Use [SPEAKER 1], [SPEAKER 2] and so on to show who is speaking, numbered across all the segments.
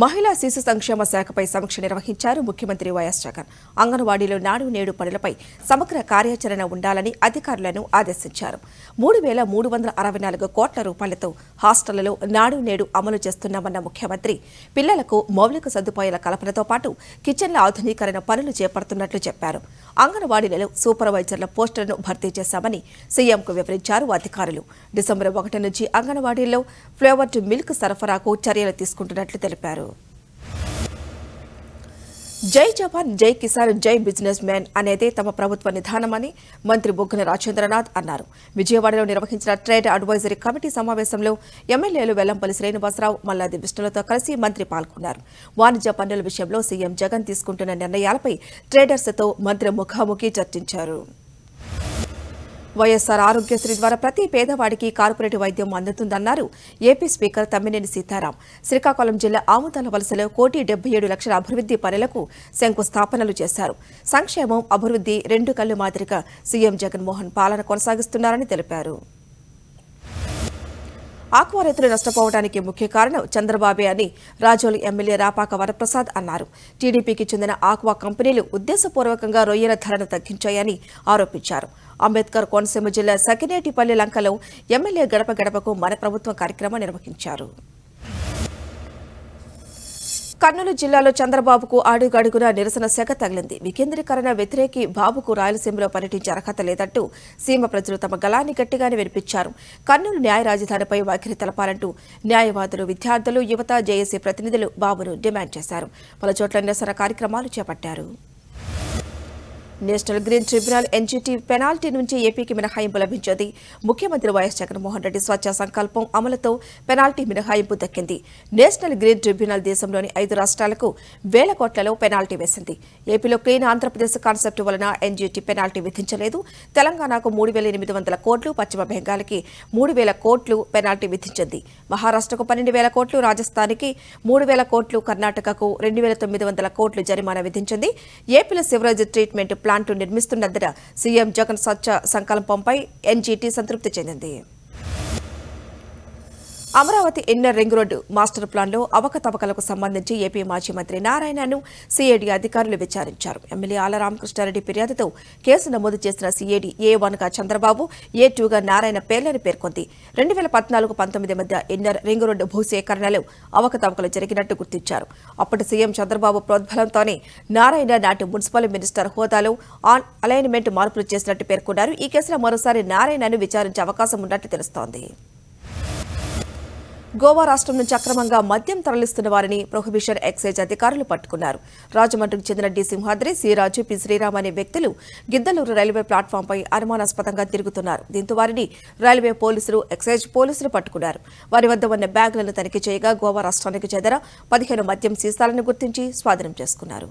[SPEAKER 1] మహిళా శిశు సంక్షేమ శాఖపై సమీక్ష నిర్వహించారు ముఖ్యమంత్రి వైఎస్ జగన్ అంగన్వాడీలో నాడు నేడు పనులపై సమగ్ర కార్యాచరణ ఉండాలని అధికారులను ఆదేశించారు మూడు వేల మూడు వందల అరవై నాలుగు కోట్ల రూపాయలతో హాస్టళ్లలో నాడు నేడు అమలు చేస్తున్నామన్న ముఖ్యమంత్రి పిల్లలకు మౌలిక సదుపాయాల కల్పనతో పాటు కిచెన్ల ఆధునీకరణ పనులు చేపడుతున్నట్లు చెప్పారు అంగన్వాడీలలో సూపర్వైజర్ల పోస్టులను భర్తీ చేశామని సీఎంకు వివరించారు అధికారులు డిసెంబర్ ఒకటి నుంచి అంగన్వాడీల్లో ఫ్లేవర్డ్ మిల్క్ సరఫరాకు చర్యలు తీసుకుంటున్నట్లు తెలిపారు జై జవాన్ జై కిసాన్ జై బిజినెస్ మ్యాన్ అనేదే తమ ప్రభుత్వ నిధానమని మంత్రి బొగ్గన రాజేంద్రనాథ్ అన్నారు విజయవాడలో నిర్వహించిన ట్రేడ్ అడ్వైజరీ కమిటీ సమావేశంలో ఎమ్మెల్యేలు వెల్లంపల్లి శ్రీనివాసరావు మల్లాది విష్ణులతో కలిసి మంత్రి పాల్గొన్నారు వాణిజ్య పన్నుల విషయంలో సీఎం జగన్ తీసుకుంటున్న నిర్ణయాలపై ట్రేడర్స్తో మంత్రి ముఖాముఖి చర్చించారు వైఎస్సార్ ఆరోగ్యశ్రీ ద్వారా ప్రతి పేదవాడికి కార్పొరేట్ వైద్యం అందుతుందన్నారు ఏపీ స్పీకర్ తమ్మినేని సీతారాం శ్రీకాకుళం జిల్లా ఆముదాల వలసలో కోటి డెబ్బై ఏడు లక్షల అభివృద్ధి పనులకు శంకుస్థాపనలు చేశారు సంక్షేమం అభివృద్ధి రెండు కళ్ళు మాదిరిగా సీఎం జగన్మోహన్ పాలన కొనసాగిస్తున్నారని తెలిపారు ఆక్వా రైతులు నష్టపోవడానికి ముఖ్య కారణం చంద్రబాబే అని రాజోలు ఎమ్మెల్యే రాపాక వరప్రసాద్ అన్నారు టీడీపీకి చెందిన ఆక్వా కంపెనీలు ఉద్దేశపూర్వకంగా రొయ్యల ధరను తగ్గించాయని ఆరోపించారు అంబేద్కర్ కోనసీమ జిల్లా సకినేటిపల్లి లంకలో ఎమ్మెల్యే గడప గడపకు మన ప్రభుత్వ కార్యక్రమం నిర్వహించారు కర్నూలు జిల్లాలో చంద్రబాబుకు అడుగడుగున నిరసన శాఖ తగిలింది వికేంద్రీకరణ వ్యతిరేకి బాబుకు రాయలసీమలో పర్యటించే అర్హత లేదంటూ సీమ ప్రజలు తమ గలాన్ని గట్టిగానే వినిపించారు కర్నూలు న్యాయ రాజధానిపై వైఖరి తెలపాలంటూ న్యాయవాదులు విద్యార్థులు యువత జేఏసీ ప్రతినిధులు బాబును డిమాండ్ చేశారు పలు చోట్ల నిరసన కార్యక్రమాలు చేపట్టారు national green tribunal NGT penalty నుంచి ఏపీకి మినహాయింపు లభించింది ముఖ్యమంత్రి వైఎస్ జగన్మోహన్ రెడ్డి స్వచ్ఛ సంకల్పం అమలుతో పెనాల్టీ మినహాయింపు దక్కింది నేషనల్ గ్రీన్ ట్రిబ్యునల్ దేశంలోని ఐదు రాష్ట్రాలకు వేల కోట్లలో పెనాల్టీ వేసింది ఏపీలో క్లీన్ ఆంధ్రప్రదేశ్ కాన్సెప్ట్ వలన ఎన్జీటీ పెనాల్టీ విధించలేదు తెలంగాణకు మూడు వేల ఎనిమిది వందల కోట్లు పశ్చిమ బెంగాల్కి మూడు వేల కోట్లు పెనాల్టీ విధించింది మహారాష్ట్రకు పన్నెండు వేల కోట్లు రాజస్థాన్కి మూడు వేల కోట్లు కర్ణాటకకు రెండు వేల తొమ్మిది వందల కోట్లు జరిమానా విధించింది ఏపీలో సివరేజ్ ట్రీట్మెంట్ ప్లాంట్ నిర్మిస్తున్నందున సీఎం జగన్ స్వచ్ఛ సంకల్పంపై ఎన్జీటీ సంతృప్తి చెందింది Amaravati inner ring road master ప్లాన్లో అవకతవకలకు సంబంధించి ఏపీ మాజీ మంత్రి నారాయణను సిఐడి అధికారులు విచారించారు ఎమ్మెల్యే ఆల రామకృష్ణారెడ్డి ఫిర్యాదుతో కేసు నమోదు చేసిన సీఐడీ ఏ గా చంద్రబాబు ఏ టూగా నారాయణ పేర్లను పేర్కొంది రెండు వేల పద్నాలుగు పంతొమ్మిది మధ్య ఇన్నర్ రింగ్ రోడ్డు భూసేకరణలు అవకతవకలు జరిగినట్టు గుర్తించారు అప్పటి సీఎం చంద్రబాబు ప్రోద్బలంతోనే నారాయణ నాటి మున్సిపల్ మినిస్టర్ హోదాలో ఆన్ అలైన్మెంట్ మార్పులు చేసినట్టు పేర్కొన్నారు ఈ కేసులో మరోసారి నారాయణను విచారించే అవకాశం ఉన్నట్టు తెలుస్తోంది గోవా రాష్ట్రం నుంచి అక్రమంగా మద్యం తరలిస్తున్న వారిని ప్రొహిబిషన్ ఎక్సైజ్ అధికారులు పట్టుకున్నారు రాజమండ్రికి చెందిన D Simhadri C Raju P Sriram అనే వ్యక్తులు గిద్దలూరు రైల్వే ప్లాట్ఫామ్ పై అనుమానాస్పదంగా తిరుగుతున్నారు దీంతో వారిని రైల్వే పోలీసులు ఎక్సైజ్ పోలీసులు పట్టుకున్నారు వారి వద్ద ఉన్న బ్యాగులను తనిఖీ చేయగా గోవా రాష్ట్రానికి చెందిన పదిహేను మద్యం సీసాలను గుర్తించి స్వాధీనం చేసుకున్నారు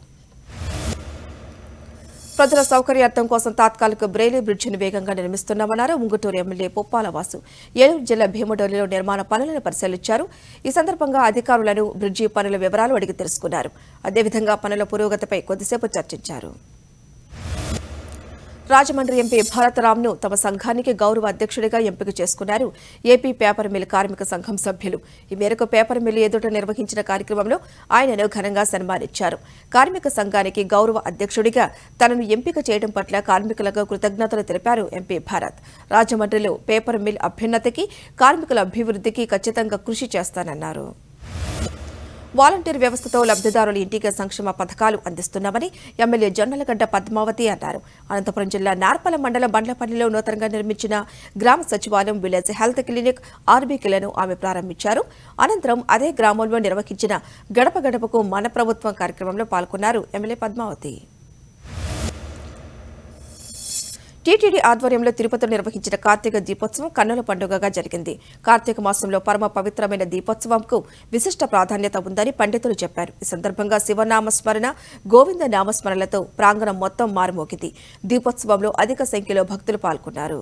[SPEAKER 1] ప్రజల సౌకర్యార్థం కోసం తాత్కాలిక బ్రేలీ బ్రిడ్జిని వేగంగా నిర్మిస్తున్నామన్నారు ముంగుటూరు ఎమ్మెల్యే పొప్పాల వాసు ఏలూరు జిల్లా భీమడోలిలో నిర్మాణ పనులను పరిశీలించారు ఈ సందర్భంగా అధికారులను బ్రిడ్జి పనుల వివరాలు అడిగి తెలుసుకున్నారు అదేవిధంగా పనుల పురోగతిపై కొద్దిసేపు చర్చించారు రాజమండ్రి ఎంపీ ను తమ సంఘానికి గౌరవ అధ్యక్షుడిగా ఎంపిక చేసుకున్నారు ఏపీ పేపర్ మిల్ కార్మిక సంఘం సభ్యులు ఈ మేరకు పేపర్ మిల్ ఎదుట నిర్వహించిన కార్యక్రమంలో ఆయనను ఘనంగా సన్మానించారు కార్మిక సంఘానికి గౌరవ అధ్యక్షుడిగా తనను ఎంపిక చేయడం పట్ల కార్మికులకు కృతజ్ఞతలు తెలిపారు ఎంపీ భారత్ రాజమండ్రిలో పేపర్ మిల్ అభ్యున్నతికి కార్మికుల అభివృద్ధికి ఖచ్చితంగా కృషి చేస్తానన్నారు వాలంటీర్ వ్యవస్థతో లబ్దిదారులు ఇంటికి సంక్షేమ పథకాలు అందిస్తున్నామని ఎమ్మెల్యే జొన్నలగడ్డ పద్మావతి అన్నారు అనంతపురం జిల్లా నార్పల మండలం బండ్లపల్లిలో నూతనంగా నిర్మించిన గ్రామ సచివాలయం విలేజ్ హెల్త్ క్లినిక్ ఆర్బీకీలను ఆమె ప్రారంభించారు అనంతరం అదే గ్రామంలో నిర్వహించిన గడప గడపకు మన ప్రభుత్వం కార్యక్రమంలో పాల్గొన్నారు ఎమ్మెల్యే పద్మావతి టీటీడీ ఆధ్వర్యంలో తిరుపతిలో నిర్వహించిన కార్తీక దీపోత్సవం కన్నుల పండుగగా జరిగింది కార్తీక మాసంలో పరమ పవిత్రమైన దీపోత్సవంకు విశిష్ట ప్రాధాన్యత ఉందని పండితులు చెప్పారు ఈ సందర్భంగా శివనామస్మరణ గోవింద నామస్మరణలతో ప్రాంగణం మొత్తం మారుమోగింది దీపోత్సవంలో అధిక సంఖ్యలో భక్తులు పాల్గొన్నారు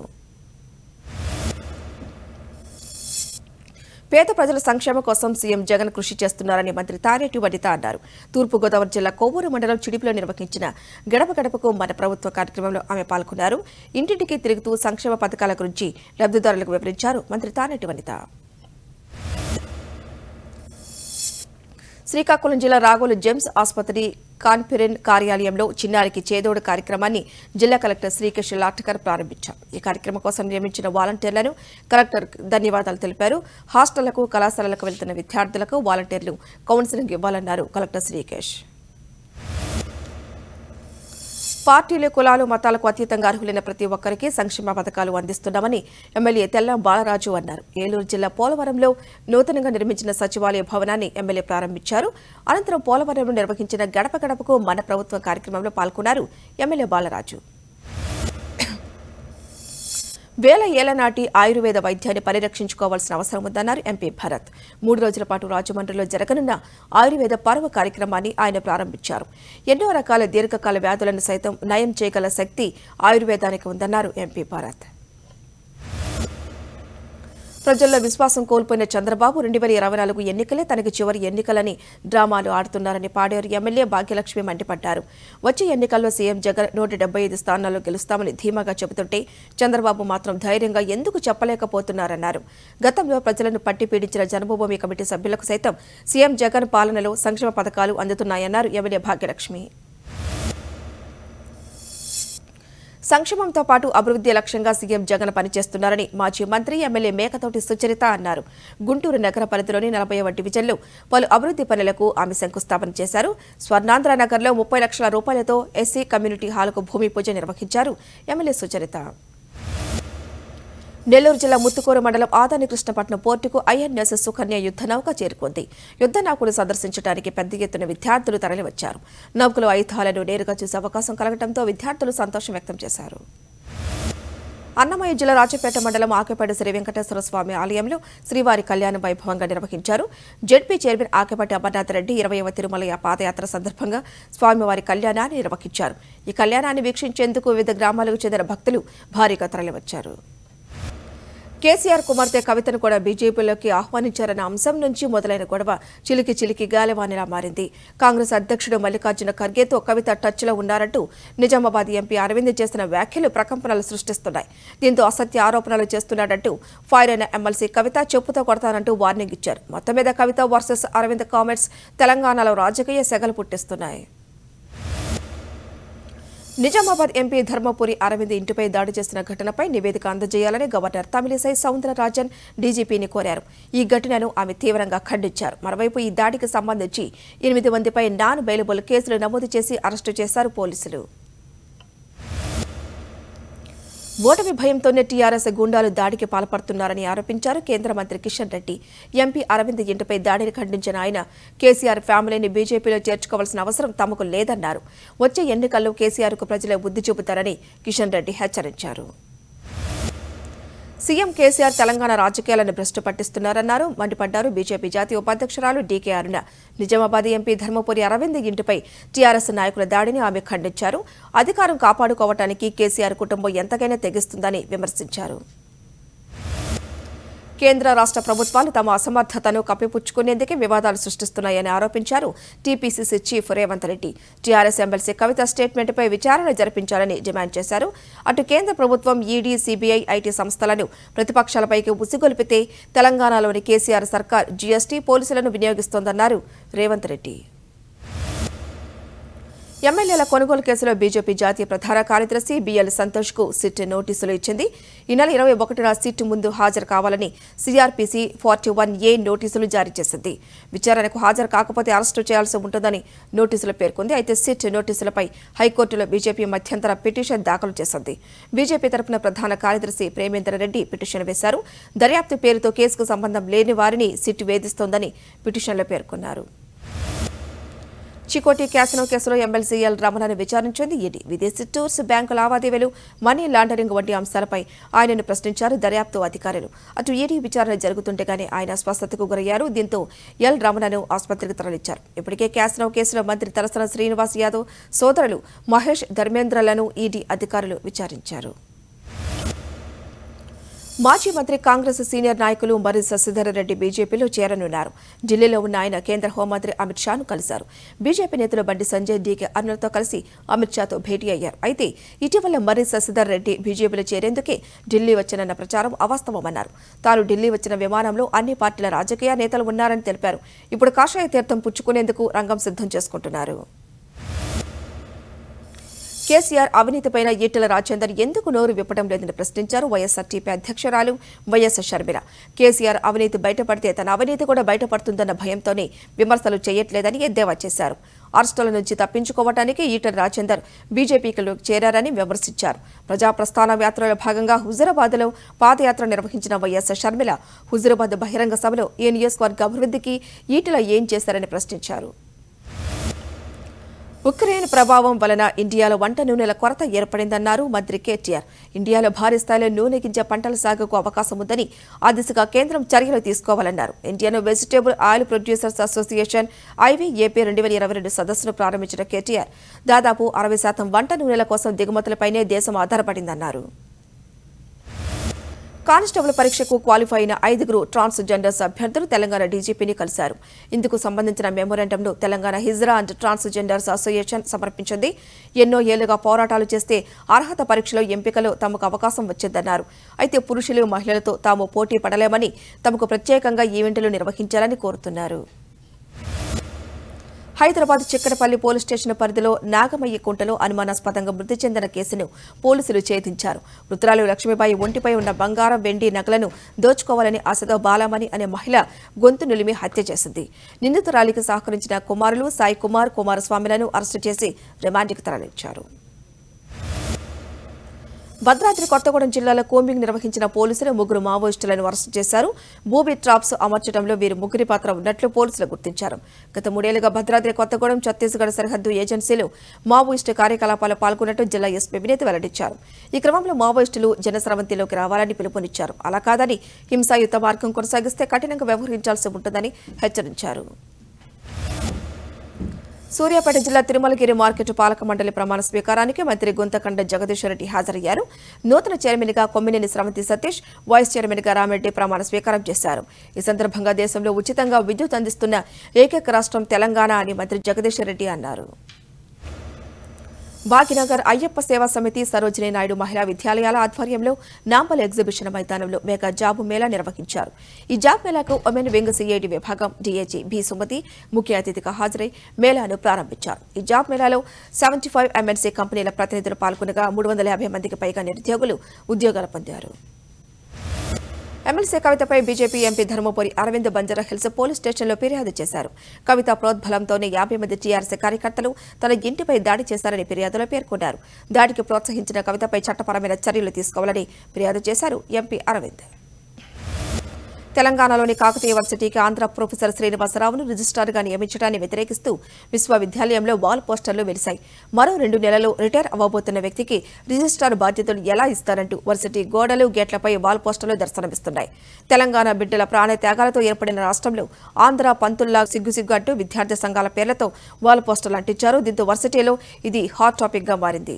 [SPEAKER 1] పేద ప్రజల సంక్షేమ కోసం సీఎం జగన్ కృషి చేస్తున్నారని మంత్రి తారేటి వనిత అన్నారు తూర్పుగోదావరి జిల్లా కొవ్వూరు మండలం చిడిపిలో నిర్వహించిన గడప గడపకు మన ప్రభుత్వ కార్యక్రమంలో ఆమె పాల్గొన్నారు ఇంటింటికి తిరుగుతూ సంక్షేమ పథకాల గురించి లబ్దిదారులకు వివరించారు మంత్రి తారేటి వనిత శ్రీకాకుళం జిల్లా రాగోలు జెమ్స్ ఆసుపత్రి కాన్ఫిరెన్ కార్యాలయంలో చిన్నారికి చేదోడు కార్యక్రమాన్ని జిల్లా కలెక్టర్ శ్రీకేష్ లాట్కర్ ప్రారంభించారు ఈ కార్యక్రమం కోసం నియమించిన వాలంటీర్లను కలెక్టర్ ధన్యవాదాలు తెలిపారు హాస్టళ్లకు కళాశాలలకు వెళ్తున్న విద్యార్థులకు వాలంటీర్లు కౌన్సిలింగ్ ఇవ్వాలన్నారు కలెక్టర్ శ్రీకేష్ పార్టీలు కులాలు మతాలకు అతీతంగా అర్హులైన ప్రతి ఒక్కరికి సంక్షేమ పథకాలు అందిస్తున్నామని ఎమ్మెల్యే తెల్లం బాలరాజు అన్నారు ఏలూరు జిల్లా పోలవరంలో నూతనంగా నిర్మించిన సచివాలయ భవనాన్ని ఎమ్మెల్యే ప్రారంభించారు అనంతరం పోలవరంలో నిర్వహించిన గడప గడపకు మన ప్రభుత్వ కార్యక్రమంలో పాల్గొన్నారు ఎమ్మెల్యే బాలరాజు వేల ఏళ్ల నాటి ఆయుర్వేద వైద్యాన్ని పరిరక్షించుకోవాల్సిన అవసరం ఉందన్నారు ఎంపీ భరత్ మూడు రోజుల పాటు రాజమండ్రిలో జరగనున్న ఆయుర్వేద పర్వ కార్యక్రమాన్ని ఆయన ప్రారంభించారు ఎన్నో రకాల దీర్ఘకాల వ్యాధులను సైతం నయం చేయగల శక్తి ఆయుర్వేదానికి ఉందన్నారు ఎంపీ భరత్ ప్రజల్లో విశ్వాసం కోల్పోయిన చంద్రబాబు రెండు వేల ఇరవై నాలుగు ఎన్నికలే తనకి చివరి ఎన్నికలని డ్రామాలు ఆడుతున్నారని పాడేరు ఎమ్మెల్యే భాగ్యలక్ష్మి మండిపడ్డారు వచ్చే ఎన్నికల్లో సీఎం జగన్ నూట డెబ్బై ఐదు స్థానాల్లో గెలుస్తామని ధీమాగా చెబుతుంటే చంద్రబాబు మాత్రం ధైర్యంగా ఎందుకు చెప్పలేకపోతున్నారన్నారు గతంలో ప్రజలను పట్టి పీడించిన జన్మభూమి కమిటీ సభ్యులకు సైతం సీఎం జగన్ పాలనలో సంక్షేమ పథకాలు అందుతున్నాయన్నారు ఎమ్మెల్యే భాగ్యలక్ష్మి సంక్షేమంతో పాటు అభివృద్ధి లక్ష్యంగా సీఎం జగన్ పనిచేస్తున్నారని మాజీ మంత్రి ఎమ్మెల్యే మేకతోటి సుచరిత అన్నారు గుంటూరు నగర పరిధిలోని నలభైవ డివిజన్లు పలు అభివృద్ధి పనులకు ఆమె శంకుస్థాపన చేశారు స్వర్ణాంధ్ర నగర్లో ముప్పై లక్షల రూపాయలతో ఎస్సీ కమ్యూనిటీ హాల్కు భూమి పూజ నిర్వహించారు ఎమ్మెల్యే సుచరిత నెల్లూరు జిల్లా ముత్తుకూరు మండలం ఆదాని కృష్ణపట్నం పోర్టుకు ఐఎన్ఎస్ సుకన్య యుద్ధ నౌక చేరుకుంది యుద్ధ నౌకను సందర్శించడానికి పెద్ద ఎత్తున విద్యార్థులు తరలివచ్చారు నౌకలో ఆయుధాలను నేరుగా చూసే అవకాశం కలగడంతో విద్యార్థులు సంతోషం వ్యక్తం చేశారు అన్నమయ్య జిల్లా రాజపేట మండలం ఆకేపాటి శ్రీ వెంకటేశ్వర స్వామి ఆలయంలో శ్రీవారి కళ్యాణం వైభవంగా నిర్వహించారు జెడ్పీ చైర్మన్ ఆకేపాటి అమర్నాథ్ రెడ్డి ఇరవైవ తిరుమల పాదయాత్ర సందర్భంగా స్వామివారి కళ్యాణాన్ని నిర్వహించారు ఈ కళ్యాణాన్ని వీక్షించేందుకు వివిధ గ్రామాలకు చెందిన భక్తులు భారీగా తరలివచ్చారు కేసీఆర్ కుమార్తె కవితను కూడా బీజేపీలోకి ఆహ్వానించారన్న అంశం నుంచి మొదలైన గొడవ చిలికి చిలికి గాలివానిలా మారింది కాంగ్రెస్ అధ్యక్షుడు మల్లికార్జున ఖర్గేతో కవిత టచ్లో ఉన్నారంటూ నిజామాబాద్ ఎంపీ అరవింద్ చేసిన వ్యాఖ్యలు ప్రకంపనలు సృష్టిస్తున్నాయి దీంతో అసత్య ఆరోపణలు చేస్తున్నాడంటూ ఫైర్ అయిన ఎమ్మెల్సీ కవిత చెప్పుతో కొడతానంటూ వార్నింగ్ ఇచ్చారు మొత్తం మీద కవిత వర్సెస్ అరవింద్ కామెంట్స్ తెలంగాణలో రాజకీయ సెగలు పుట్టిస్తున్నాయి నిజామాబాద్ ఎంపీ ధర్మపురి అరవింద్ ఇంటిపై దాడి చేసిన ఘటనపై నివేదిక అందజేయాలని గవర్నర్ తమిళిసై సౌందరరాజన్ డీజీపీని కోరారు ఈ ఘటనను ఆమె తీవ్రంగా ఖండించారు మరోవైపు ఈ దాడికి సంబంధించి ఎనిమిది మందిపై నాన్ బెయిలబుల్ కేసులు నమోదు చేసి అరెస్టు చేశారు పోలీసులు ఓటమి భయంతోనే టీఆర్ఎస్ గూండాలు దాడికి పాల్పడుతున్నారని ఆరోపించారు కేంద్ర మంత్రి కిషన్ రెడ్డి ఎంపీ అరవింద్ ఇంటిపై దాడిని ఖండించిన ఆయన కేసీఆర్ ఫ్యామిలీని బీజేపీలో చేర్చుకోవాల్సిన అవసరం తమకు లేదన్నారు వచ్చే ఎన్నికల్లో కేసీఆర్ కు ప్రజలే బుద్ధి చూపుతారని కిషన్ రెడ్డి హెచ్చరించారు సీఎం కేసీఆర్ తెలంగాణ రాజకీయాలను భ్రష్టు పట్టిస్తున్నారన్నారు మండిపడ్డారు బీజేపీ జాతీయ ఉపాధ్యక్షురాలు డీకే అరుణ నిజామాబాద్ ఎంపీ ధర్మపురి అరవింద్ ఇంటిపై టీఆర్ఎస్ నాయకుల దాడిని ఆమె ఖండించారు అధికారం కాపాడుకోవటానికి కేసీఆర్ కుటుంబం ఎంతకైనా తెగిస్తుందని విమర్శించారు కేంద్ర రాష్ట్ర ప్రభుత్వాలు తమ అసమర్థతను కప్పిపుచ్చుకునేందుకే వివాదాలు సృష్టిస్తున్నాయని ఆరోపించారు TPCC chief Revanth Reddy TRS MLC Kavitha స్టేట్మెంట్పై విచారణ జరిపించాలని డిమాండ్ చేశారు అటు కేంద్ర ప్రభుత్వం ఈడీ సీబీఐ ఐటీ సంస్థలను ప్రతిపక్షాలపైకి ఉసిగొలిపితే తెలంగాణలోని కేసీఆర్ సర్కార్ జీఎస్టీ పోలీసులను వినియోగిస్తోందన్నారు రేవంత్ రెడ్డి ఎమ్మెల్యేల కొనుగోలు కేసులో బీజేపీ జాతీయ ప్రధాన కార్యదర్శి బిఎల్ సంతోష్ కు సిట్ నోటీసులు ఇచ్చింది ఈ నెల ఇరవై ఒకటిన సిట్ ముందు హాజరు కావాలని సిఆర్పీసీ ఫార్టీ వన్ ఏ నోటీసులు జారీ చేసింది విచారణకు హాజరు కాకపోతే అరెస్టు చేయాల్సి ఉంటుందని నోటీసులు పేర్కొంది అయితే సిట్ నోటీసులపై హైకోర్టులో బీజేపీ మధ్యంతర పిటిషన్ దాఖలు చేసింది బీజేపీ తరఫున ప్రధాన కార్యదర్శి ప్రేమేందర్ రెడ్డి పిటిషన్ వేశారు దర్యాప్తు పేరుతో కేసుకు సంబంధం లేని వారిని సిట్ వేధిస్తోందని పిటిషన్లో పేర్కొన్నారు చికోటి క్యాసినో కేసులో ఎమ్మెల్సీ ఎల్ రమణను విచారించింది ఈడీ విదేశీ టూర్స్ బ్యాంకు లావాదేవీలు మనీ లాండరింగ్ వంటి అంశాలపై ఆయనను ప్రశ్నించారు దర్యాప్తు అధికారులు అటు ఈడీ విచారణ జరుగుతుంటేగానే ఆయన స్వస్థతకు గురయ్యారు దీంతో ఎల్ రమణను ఆసుపత్రికి తరలించారు ఇప్పటికే క్యాసినో కేసులో మంత్రి తలసన శ్రీనివాస్ యాదవ్ సోదరులు మహేష్ ధర్మేంద్రలను ఈడీ అధికారులు విచారించారు మాజీ మంత్రి కాంగ్రెస్ సీనియర్ నాయకులు మరి శశిధర్ రెడ్డి బీజేపీలో చేరనున్నారు ఢిల్లీలో ఉన్న ఆయన కేంద్ర హోంమంత్రి అమిత్ షాను కలిశారు బీజేపీ నేతలు బండి సంజయ్ డీకే అరుణులతో కలిసి అమిత్ షాతో భేటీ అయ్యారు అయితే ఇటీవల మరి శశిధర్ రెడ్డి బీజేపీలో చేరేందుకే ఢిల్లీ వచ్చనన్న ప్రచారం అవాస్తవమన్నారు తాను ఢిల్లీ వచ్చిన విమానంలో అన్ని పార్టీల రాజకీయ నేతలు ఉన్నారని తెలిపారు ఇప్పుడు కాషాయ తీర్థం పుచ్చుకునేందుకు రంగం సిద్ధం చేసుకుంటున్నారు కేసీఆర్ అవినీతిపైన ఈటల రాజేందర్ ఎందుకు నోరు విప్పడం లేదని ప్రశ్నించారు వైఎస్ఆర్టీపీ అధ్యక్షురాలు వైఎస్ షర్మిల కేసీఆర్ అవినీతి బయటపడితే తన అవినీతి కూడా బయటపడుతుందన్న భయంతోనే విమర్శలు చేయట్లేదని ఎద్దేవా చేశారు అరెస్టుల నుంచి తప్పించుకోవటానికి ఈటల రాజేందర్ బీజేపీకి చేరారని విమర్శించారు ప్రజాప్రస్థాన యాత్రలో భాగంగా లో పాదయాత్ర నిర్వహించిన వైఎస్ షర్మిల హుజరాబాద్ బహిరంగ సభలో ఈ నియోజకవర్గ అభివృద్ధికి ఈటల ఏం చేశారని ప్రశ్నించారు ఉక్రెయిన్ ప్రభావం వలన ఇండియాలో వంట నూనెల కొరత ఏర్పడిందన్నారు మంత్రి కేటీఆర్ ఇండియాలో భారీ స్థాయిలో నూనె గింజ పంటల సాగుకు అవకాశం ఉందని ఆ దిశగా కేంద్రం చర్యలు తీసుకోవాలన్నారు ఇండియాలో vegetable oil producers association IVAP రెండు వేల ఇరవై రెండు సదస్సును ప్రారంభించిన కేటీఆర్ దాదాపు అరవై శాతం వంట నూనెల కోసం దిగుమతులపైనే దేశం ఆధారపడిందన్నారు కానిస్టేబుల్ పరీక్షకు క్వాలిఫై అయిన ఐదుగురు ట్రాన్స్ జెండర్స్ అభ్యర్థులు తెలంగాణ డీజీపీని కలిశారు ఇందుకు సంబంధించిన మెమోరాండంను Telangana hijra and transgenders association సమర్పించింది ఎన్నో ఏళ్లుగా పోరాటాలు చేస్తే అర్హత పరీక్షలో ఎంపికలో తమకు అవకాశం వచ్చిందన్నారు అయితే పురుషులు మహిళలతో తాము పోటీ పడలేమని తమకు ప్రత్యేకంగా ఈవెంట్లు నిర్వహించాలని కోరుతున్నారు హైదరాబాద్ చిక్కడపల్లి పోలీస్ స్టేషన్ పరిధిలో నాగమయ్య కుంటలో అనుమానాస్పదంగా మృతి చెందిన కేసును పోలీసులు ఛేదించారు మృతురాలు లక్ష్మీబాయి ఒంటిపై ఉన్న బంగారం వెండి నగలను దోచుకోవాలని ఆశతో బాలామణి అనే మహిళ గొంతు నులిమి హత్య చేసింది నిందితురాలికి సహకరించిన కుమారులు సాయి కుమార్ కుమారస్వామిలను అరెస్టు చేసి రిమాండ్కి తరలించారు భద్రాద్రి కొత్తగూడెం జిల్లాలో కూంబింగ్ నిర్వహించిన పోలీసులు ముగ్గురు మావోయిస్టులను అరెస్టు చేశారు బూబీ ట్రాప్స్ అమర్చడంలో వీరు ముగ్గురి పాత్ర ఉన్నట్లు పోలీసులు గుర్తించారు గత మూడేళ్లుగా భద్రాద్రి కొత్తగూడెం ఛత్తీస్గఢ్ సరిహద్దు ఏజెన్సీలు మావోయిస్టు కార్యకలాపాలు పాల్గొన్నట్టు జిల్లా ఎస్పీ వినేత వెల్లడించారు ఈ క్రమంలో మావోయిస్టులు జనస్రవంతిలోకి రావాలని పిలుపునిచ్చారు అలా కాదని హింసాయుత మార్గం కొనసాగిస్తే కఠినంగా వ్యవహరించాల్సి ఉంటుందని హెచ్చరించారు సూర్యాపేట జిల్లా తిరుమలగిరి మార్కెట్ పాలక మండలి ప్రమాణ స్వీకారానికి మంత్రి గుంతకండ రెడ్డి హాజరయ్యారు నూతన చైర్మన్ గా కొమ్మినేని శ్రమతి సతీష్ వైస్ చైర్మన్ గా రామిరెడ్డి ప్రమాణ స్వీకారం చేశారు ఈ సందర్భంగా దేశంలో ఉచితంగా విద్యుత్ అందిస్తున్న ఏకైక రాష్ట్రం తెలంగాణ అని మంత్రి రెడ్డి అన్నారు భాగ్యనగర్ అయ్యప్ప సేవా సమితి సరోజినీ నాయుడు మహిళా విద్యాలయాల ఆధ్వర్యంలో నాంబల్ ఎగ్జిబిషన్ మైదానంలో మేఘా జాబు మేళా నిర్వహించారు ఈ జాబ్ మేళాకు ఒమెన్ వింగ్ సిఐడి విభాగం డీఏజీ బి సుమతి ముఖ్య అతిథిగా హాజరై మేళాను ప్రారంభించారు ఈ జాబ్ మేళాలో సెవెంటీ ఫైవ్ ఎంఎన్సీ కంపెనీల ప్రతినిధులు పాల్గొనగా మూడు మందికి పైగా నిరుద్యోగులు ఉద్యోగాలు పొందారు ఎమ్మెల్సీ కవితపై BJP MP Dharmapuri Arvind hills police స్టేషన్లో ఫిర్యాదు చేశారు కవిత ప్రోద్బలంతోనే యాభై మంది టీఆర్సీ కార్యకర్తలు తన ఇంటిపై దాడి చేశారని ఫిర్యాదులో పేర్కొన్నారు దాడికి ప్రోత్సహించిన కవితపై చట్టపరమైన చర్యలు తీసుకోవాలని ఫిర్యాదు చేశారు ఎంపీ అరవింద్ తెలంగాణలోని కాకతీయ యూనివర్సిటీకి ఆంధ్ర ప్రొఫెసర్ శ్రీనివాసరావును గా నియమించడాన్ని వ్యతిరేకిస్తూ విశ్వవిద్యాలయంలో వాల్ పోస్టర్లు వెలిశాయి మరో రెండు నెలలు రిటైర్ అవ్వబోతున్న వ్యక్తికి రిజిస్టార్ బాధ్యతలు ఎలా ఇస్తారంటూ వర్సిటీ గోడలు గేట్లపై వాల్ పోస్టర్లు దర్శనమిస్తున్నాయి తెలంగాణ బిడ్డల ప్రాణత్యాగాలతో ఏర్పడిన రాష్ట్రంలో ఆంధ్ర పంతుల్లా సిగ్గుసిగ్గు విద్యార్థి సంఘాల పేర్లతో వాల్ పోస్టర్లు అంటించారు దీంతో వర్సిటీలో ఇది హాట్ టాపిక్గా మారింది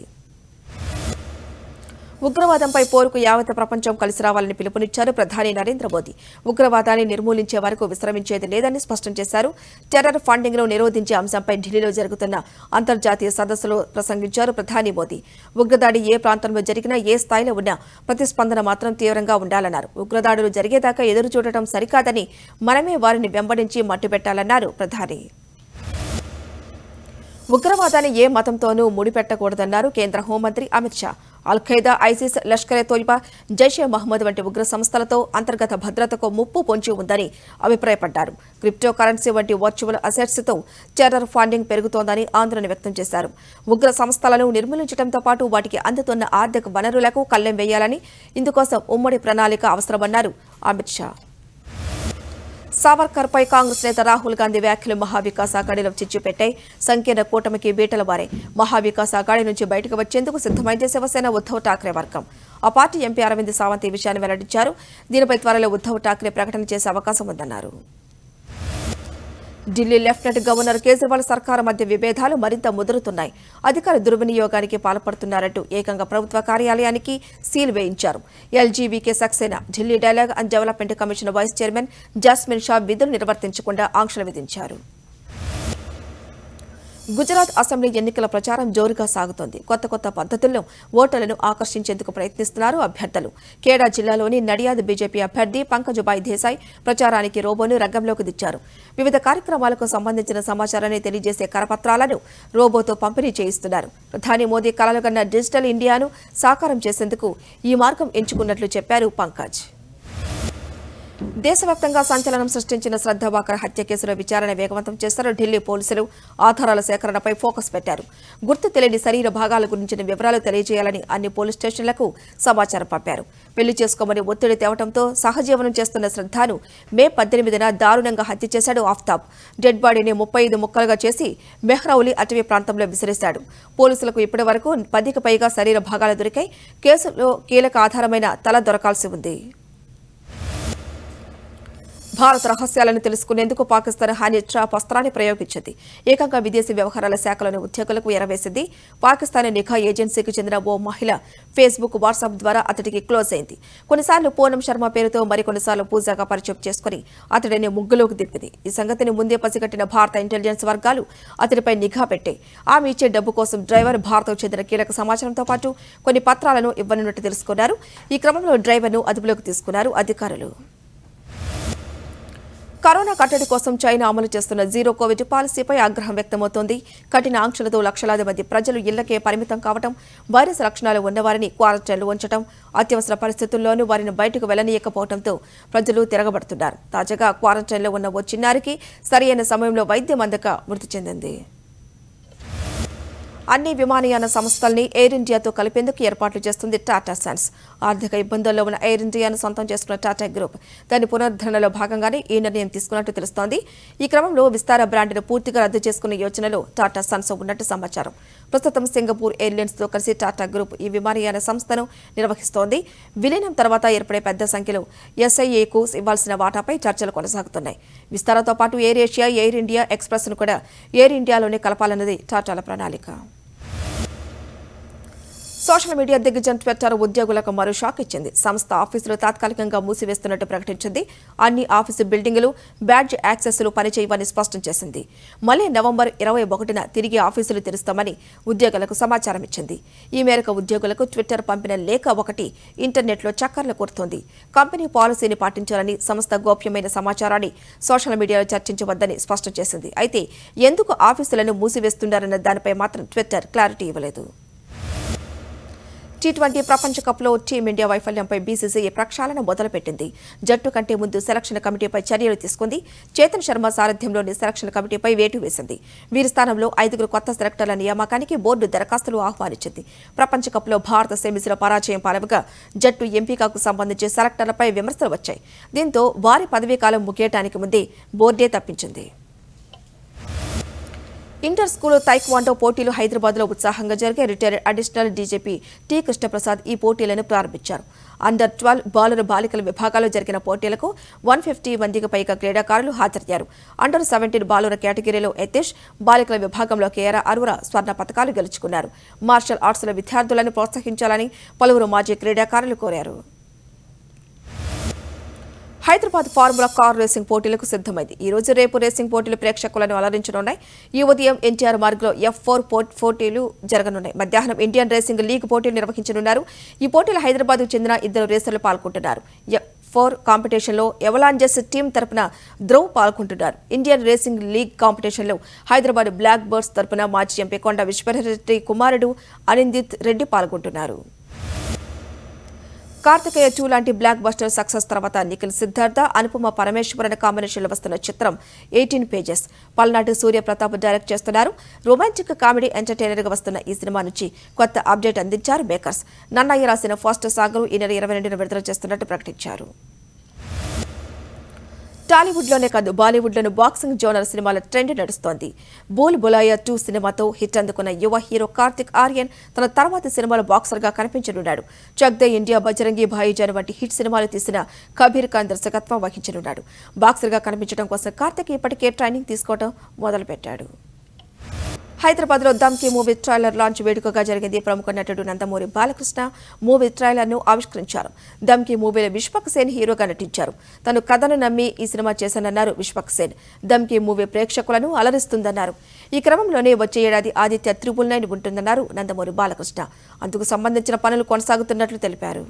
[SPEAKER 1] ఉగ్రవాదంపై పోరుకు యావత్ ప్రపంచం కలిసి రావాలని పిలుపునిచ్చారు ప్రధాని నరేంద్ర మోదీ ఉగ్రవాదాన్ని నిర్మూలించే వరకు విశ్రమించేది లేదని స్పష్టం చేశారు టెర్రర్ ఫండింగ్ ను నిరోధించే అంశంపై ఢిల్లీలో జరుగుతున్న అంతర్జాతీయ సదస్సులో ప్రసంగించారు ప్రధాని మోదీ ఉగ్రదాడి ఏ ప్రాంతంలో జరిగినా ఏ స్థాయిలో ఉన్నా ప్రతిస్పందన మాత్రం తీవ్రంగా ఉండాలన్నారు ఉగ్రదాడులు జరిగేదాకా ఎదురు చూడటం సరికాదని మనమే వారిని వెంబడించి మట్టుపెట్టాలన్నారు ప్రధాని ఉగ్రవాదాన్ని ఏ మతంతోనూ ముడిపెట్టకూడదన్నారు కేంద్ర హోంమంత్రి Amit Shah al Qaeda ISIS Lashkar-e Taiba Jaish-e Mohammed వంటి ఉగ్ర సంస్థలతో అంతర్గత భద్రతకు ముప్పు పొంచి ఉందని అభిప్రాయపడ్డారు క్రిప్టో కరెన్సీ వంటి వర్చువల్ అసెట్స్తో టెర్రర్ ఫండింగ్ పెరుగుతోందని ఆందోళన వ్యక్తం చేశారు ఉగ్ర సంస్థలను నిర్మూలించడంతో పాటు వాటికి అందుతున్న ఆర్థిక వనరులకు కళ్లెం వేయాలని ఇందుకోసం ఉమ్మడి ప్రణాళిక అవసరమన్నారు అమిత్ షా సావర్కర్ పై కాంగ్రెస్ నేత రాహుల్ గాంధీ వ్యాఖ్యలు మహావికాస్ చిచ్చు చిచ్చుపెట్టాయి సంకీర్ణ కూటమికి బీటల వారే మహావికాస్ ఆఘాడీ నుంచి బయటకు వచ్చేందుకు సిద్దమైంది శివసేన ఉద్దవ్ ఠాక్రే వర్గం ఆ పార్టీ ఎంపీ అరవింద్ సావంత్ ఈ విషయాన్ని వెల్లడించారు దీనిపై త్వరలో ఉద్దవ్ ఠాక్రే ప్రకటన చేసే అవకాశం ఉందన్నారు ఢిల్లీ లెఫ్టినెంట్ గవర్నర్ కేజ్రీవాల్ సర్కారు మధ్య విభేదాలు మరింత ముదురుతున్నాయి అధికార దుర్వినియోగానికి పాల్పడుతున్నారంటూ ఏకంగా ప్రభుత్వ కార్యాలయానికి సీల్ వేయించారు L G V K Saxena Delhi dialogue and development commission vice chairman Jasmine Shah విధులు నిర్వర్తించకుండా ఆంక్షలు విధించారు గుజరాత్ అసెంబ్లీ ఎన్నికల ప్రచారం జోరుగా సాగుతోంది కొత్త కొత్త పద్ధతుల్లో ఓటర్లను ఆకర్షించేందుకు ప్రయత్నిస్తున్నారు అభ్యర్థులు కేడా జిల్లాలోని నడియాద్ బీజేపీ అభ్యర్థి పంకజుబాయి దేశాయ్ ప్రచారానికి రోబోను రంగంలోకి దిచ్చారు వివిధ కార్యక్రమాలకు సంబంధించిన సమాచారాన్ని తెలియజేసే కరపత్రాలను రోబోతో పంపిణీ చేయిస్తున్నారు ప్రధాని మోదీ కలలుగన్న డిజిటల్ ఇండియాను సాకారం చేసేందుకు ఈ మార్గం ఎంచుకున్నట్లు చెప్పారు పంకజ్ దేశవ్యాప్తంగా సంచలనం సృష్టించిన శ్రద్ధావాకర్ హత్య కేసులో విచారణ వేగవంతం చేస్తారు ఢిల్లీ పోలీసులు ఆధారాల సేకరణపై ఫోకస్ పెట్టారు గుర్తు తెలియని శరీర భాగాల గురించిన వివరాలు తెలియజేయాలని అన్ని పోలీస్ స్టేషన్లకు సమాచారం పంపారు పెళ్లి చేసుకోమని ఒత్తిడి తేవడంతో సహజీవనం చేస్తున్న శ్రద్ధను మే పద్దెనిమిదిన దారుణంగా హత్య చేశాడు ఆఫ్తాబ్ డెడ్ బాడీని ముప్పై ముక్కలుగా చేసి మెహ్రౌలి అటవీ ప్రాంతంలో విసిరేశాడు పోలీసులకు ఇప్పటి వరకు పదికి పైగా శరీర భాగాలు దొరికాయి కేసులో కీలక ఆధారమైన తల దొరకాల్సి ఉంది భారత రహస్యాలను తెలుసుకునేందుకు పాకిస్తాన్ హానిట్రా పస్త్రాన్ని ప్రయోగించింది ఏకంగా విదేశీ వ్యవహారాల శాఖలోని ఉద్యోగులకు ఎరవేసింది పాకిస్తాన్ నిఘా ఏజెన్సీకి చెందిన ఓ మహిళ ఫేస్బుక్ వాట్సాప్ ద్వారా అతడికి క్లోజ్ అయింది కొన్నిసార్లు పూనం శర్మ పేరుతో మరికొన్నిసార్లు పూజాగా పరిచయం చేసుకుని అతడిని ముగ్గులోకి దింపింది ఈ సంగతిని ముందే పసిగట్టిన భారత ఇంటెలిజెన్స్ వర్గాలు అతడిపై నిఘా పెట్టాయి ఆమె ఇచ్చే డబ్బు కోసం డ్రైవర్ భారత్కు చెందిన కీలక సమాచారంతో పాటు కొన్ని పత్రాలను ఇవ్వనున్నట్టు తెలుసుకున్నారు ఈ క్రమంలో డ్రైవర్ను అదుపులోకి తీసుకున్నారు అధికారులు కరోనా కట్టడి కోసం చైనా అమలు చేస్తున్న జీరో కోవిడ్ పాలసీపై ఆగ్రహం వ్యక్తమవుతోంది కఠిన ఆంక్షలతో లక్షలాది మంది ప్రజలు ఇళ్లకే పరిమితం కావడం వైరస్ లక్షణాలు ఉన్నవారిని క్వారంటైన్లో ఉంచడం అత్యవసర పరిస్థితుల్లోనూ వారిని బయటకు వెళ్లనీయకపోవడంతో ప్రజలు తిరగబడుతున్నారు తాజాగా క్వారంటైన్లో ఉన్న ఓ చిన్నారికి సరియైన సమయంలో వైద్యం అందక మృతి చెందింది అన్ని విమానయాన సంస్థల్ని ఎయిర్ ఇండియాతో కలిపేందుకు ఏర్పాట్లు చేస్తుంది టాటా సన్స్ ఆర్థిక ఇబ్బందుల్లో ఉన్న ఎయిర్ ఇండియాను సొంతం చేసుకున్న టాటా గ్రూప్ దాని పునరుద్ధరణలో భాగంగానే ఈ నిర్ణయం తీసుకున్నట్టు తెలుస్తోంది ఈ క్రమంలో విస్తార బ్రాండ్ను పూర్తిగా రద్దు చేసుకునే యోచనలో టాటా సన్స్ ఉన్నట్టు సమాచారం ప్రస్తుతం సింగపూర్ ఎయిర్లైన్స్తో కలిసి టాటా గ్రూప్ ఈ విమానయాన సంస్థను నిర్వహిస్తోంది విలీనం తర్వాత ఏర్పడే పెద్ద సంఖ్యలో ఎస్ఐఏకు ఇవ్వాల్సిన వాటాపై చర్చలు కొనసాగుతున్నాయి విస్తారాతో పాటు ఎయిర్ ఏషియా ఎయిర్ ఇండియా ఎక్స్ప్రెస్ను కూడా ఎయిర్ ఇండియాలోనే కలపాలన్నది టాటాల ప్రణాళిక సోషల్ మీడియా దిగ్గజం ట్విట్టర్ ఉద్యోగులకు మరో షాక్ ఇచ్చింది సంస్థ ఆఫీసులు తాత్కాలికంగా మూసివేస్తున్నట్టు ప్రకటించింది అన్ని ఆఫీసు బిల్డింగులు బ్యాడ్జ్ యాక్సెస్లు పనిచేయవని స్పష్టం చేసింది మళ్లీ నవంబర్ ఇరవై ఒకటిన తిరిగి ఆఫీసులు తెరుస్తామని ఉద్యోగులకు సమాచారం ఇచ్చింది ఈ మేరకు ఉద్యోగులకు ట్విట్టర్ పంపిన లేఖ ఒకటి ఇంటర్నెట్లో చక్కర్లు కోరుతోంది కంపెనీ పాలసీని పాటించాలని సంస్థ గోప్యమైన సమాచారాన్ని సోషల్ మీడియాలో చర్చించవద్దని స్పష్టం చేసింది అయితే ఎందుకు ఆఫీసులను మూసివేస్తున్నారన్న దానిపై మాత్రం ట్విట్టర్ క్లారిటీ ఇవ్వలేదు టీ ట్వంటీ ప్రపంచ కప్లో టీమిండియా వైఫల్యంపై బీసీసీఐ ప్రక్షాళన మొదలుపెట్టింది జట్టు కంటే ముందు సెలక్షన్ కమిటీపై చర్యలు తీసుకుంది చేతన్ శర్మ సారథ్యంలోని సెలక్షన్ కమిటీపై వేటు వేసింది వీరి స్థానంలో ఐదుగురు కొత్త సెలెక్టర్ల నియామకానికి బోర్డు దరఖాస్తులు ఆహ్వానించింది ప్రపంచ కప్లో భారత లో పరాజయం పాలవగా జట్టు ఎంపికకు సంబంధించి సెలెక్టర్లపై విమర్శలు వచ్చాయి దీంతో వారి పదవీకాలం ముగియటానికి ముందే బోర్డే తప్పించింది ఇంటర్ స్కూల్ తైక్వాండో పోటీలు హైదరాబాద్లో ఉత్సాహంగా జరిగే retired additional DGP T Krishnaprasad ఈ పోటీలను ప్రారంభించారు అండర్ ట్వెల్వ్ బాలుర బాలికల విభాగాల్లో జరిగిన పోటీలకు వన్ ఫిఫ్టీ మందికి పైగా క్రీడాకారులు హాజరయ్యారు అండర్ సెవెంటీన్ బాలుర కేటగిరీలో యతీష్ బాలికల విభాగంలో కేఆర్ అరువుర స్వర్ణ పథకాలు గెలుచుకున్నారు మార్షల్ ఆర్ట్స్ల విద్యార్థులను ప్రోత్సహించాలని పలువురు మాజీ క్రీడాకారులు కోరారు హైదరాబాద్ ఫార్ములా కార్ రేసింగ్ పోటీలకు సిద్దమైంది ఈ రోజు రేపు రేసింగ్ పోటీలు ప్రేక్షకులను అలరించనున్నాయి ఈ ఉదయం ఎన్టీఆర్ మార్గ్లో ఎఫ్ ఫోర్ పోటీలు జరగనున్నాయి మధ్యాహ్నం ఇండియన్ రేసింగ్ లీగ్ పోటీలు నిర్వహించనున్నారు ఈ పోటీలు హైదరాబాద్కు చెందిన ఇద్దరు రేసర్లు పాల్గొంటున్నారు ఫోర్ కాంపిటీషన్లో ఎవలాంజస్ టీం తరపున ధ్రువ్ పాల్గొంటున్నారు ఇండియన్ రేసింగ్ లీగ్ కాంపిటీషన్లో హైదరాబాద్ బ్లాక్ బర్డ్స్ తరపున మాజీ ఎంపీ కొండ విశ్వరెడ్డి కుమారుడు అనిందిత్ రెడ్డి పాల్గొంటున్నారు కార్తికేయ టూ లాంటి బ్లాక్ బస్టర్ సక్సెస్ తర్వాత నిఖిల్ సిద్ధార్థ అనుపమ పరమేశ్వరన్ కాంబినేషన్లో వస్తున్న చిత్రం eighteen pages Palnati Suryapratap direct చేస్తున్నారు రొమాంటిక్ కామెడీ ఎంటర్టైనర్గా వస్తున్న ఈ సినిమా నుంచి కొత్త అప్డేట్ అందించారు మేకర్స్ నన్నయ్య రాసిన ఫస్ట్ సాగరు ఈ నెల ఇరవై రెండున విడుదల చేస్తున్నట్టు ప్రకటించారు టాలీవుడ్లోనే కాదు లోను బాక్సింగ్ జోనర్ సినిమాల ట్రెండ్ నడుస్తోంది బోల్ బొలాయా టూ సినిమాతో హిట్ అందుకున్న యువ హీరో కార్తిక్ ఆర్యన్ తన తర్వాత సినిమాలు బాక్సర్ గా కనిపించనున్నాడు చక్ దే ఇండియా బజరంగి భాయిజాన్ వంటి హిట్ సినిమాలు తీసిన కబీర్ ఖాన్ దర్శకత్వం వహించనున్నాడు బాక్సర్గా కనిపించడం కోసం కార్తిక్ ఇప్పటికే ట్రైనింగ్ తీసుకోవడం మొదలుపెట్టాడు హైదరాబాద్లో దమ్కి మూవీ ట్రైలర్ లాంచ్ వేడుకగా జరిగింది ప్రముఖ నటుడు నందమూరి బాలకృష్ణ మూవీ ను ఆవిష్కరించారు దమ్కి మూవీలో విశ్వక్ సేన్ హీరోగా నటించారు తను కథను నమ్మి ఈ సినిమా చేశానన్నారు విశ్వక్ సేన్ మూవీ ప్రేక్షకులను అలరిస్తుందన్నారు ఈ క్రమంలోనే వచ్చే ఏడాది ఆదిత్య త్రిపుల్ నైన్ ఉంటుందన్నారు నందమూరి బాలకృష్ణ అందుకు సంబంధించిన పనులు కొనసాగుతున్నట్లు తెలిపారు